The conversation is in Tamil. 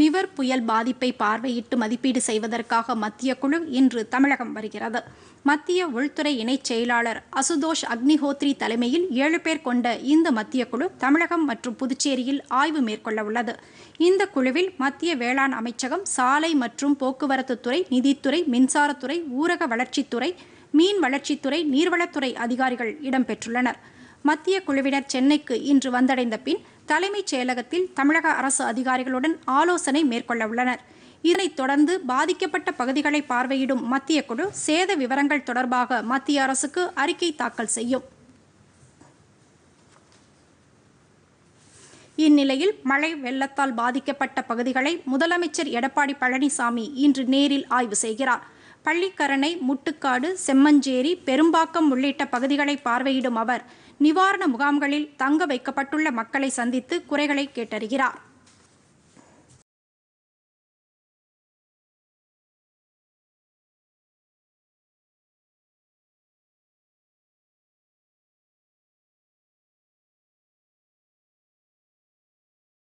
நிவர் புயல் பாதிப்பை பார்வையிட்டு மதிப்பீடு செய்வதற்காக மத்திய குழு இன்று தமிழகம் வருகிறது மத்திய உள்துறை இணைச் செயலாளர் அசுதோஷ் அக்னிஹோத்ரி தலைமையில் ஏழு பேர் கொண்ட இந்த மத்திய குழு தமிழகம் மற்றும் புதுச்சேரியில் ஆய்வு மேற்கொள்ள உள்ளது இந்த குழுவில் மத்திய வேளாண் அமைச்சகம் சாலை மற்றும் போக்குவரத்துத்துறை நிதித்துறை மின்சாரத்துறை ஊரக வளர்ச்சித்துறை மீன் வளர்ச்சித்துறை நீர்வளத்துறை அதிகாரிகள் இடம்பெற்றுள்ளனர் மத்திய குழுவினர் சென்னைக்கு இன்று வந்தடைந்த பின் தலைமைச் செயலகத்தில் தமிழக அரசு அதிகாரிகளுடன் ஆலோசனை மேற்கொள்ள உள்ளனர் இதனைத் தொடர்ந்து பாதிக்கப்பட்ட பகுதிகளை பார்வையிடும் மத்திய குழு சேத விவரங்கள் தொடர்பாக மத்திய அரசுக்கு அறிக்கை தாக்கல் செய்யும் இந்நிலையில் மழை வெள்ளத்தால் பாதிக்கப்பட்ட பகுதிகளை முதலமைச்சர் எடப்பாடி பழனிசாமி இன்று நேரில் ஆய்வு செய்கிறார் பள்ளிக்கரணை முட்டுக்காடு செம்மஞ்சேரி பெரும்பாக்கம் உள்ளிட்ட பகுதிகளை பார்வையிடும் அவர் நிவாரண முகாம்களில் தங்க வைக்கப்பட்டுள்ள மக்களை சந்தித்து குறைகளை கேட்டறிகிறார்